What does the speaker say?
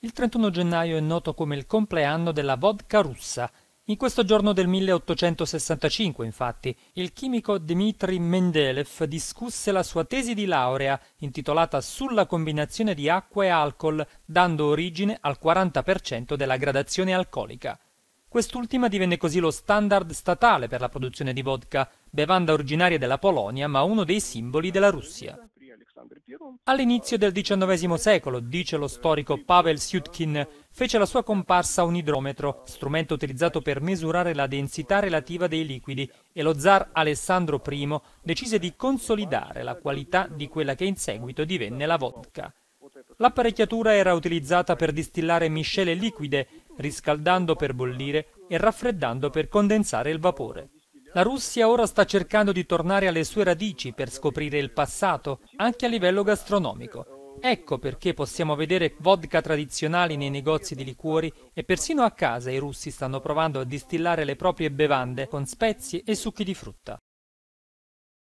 Il 31 gennaio è noto come il compleanno della vodka russa. In questo giorno del 1865, infatti, il chimico Dmitri Mendeleev discusse la sua tesi di laurea, intitolata Sulla combinazione di acqua e alcol, dando origine al 40% della gradazione alcolica. Quest'ultima divenne così lo standard statale per la produzione di vodka, bevanda originaria della Polonia ma uno dei simboli della Russia. All'inizio del XIX secolo, dice lo storico Pavel Siutkin, fece la sua comparsa un idrometro, strumento utilizzato per misurare la densità relativa dei liquidi, e lo zar Alessandro I decise di consolidare la qualità di quella che in seguito divenne la vodka. L'apparecchiatura era utilizzata per distillare miscele liquide, riscaldando per bollire e raffreddando per condensare il vapore. La Russia ora sta cercando di tornare alle sue radici per scoprire il passato, anche a livello gastronomico. Ecco perché possiamo vedere vodka tradizionali nei negozi di liquori e persino a casa i russi stanno provando a distillare le proprie bevande con spezie e succhi di frutta.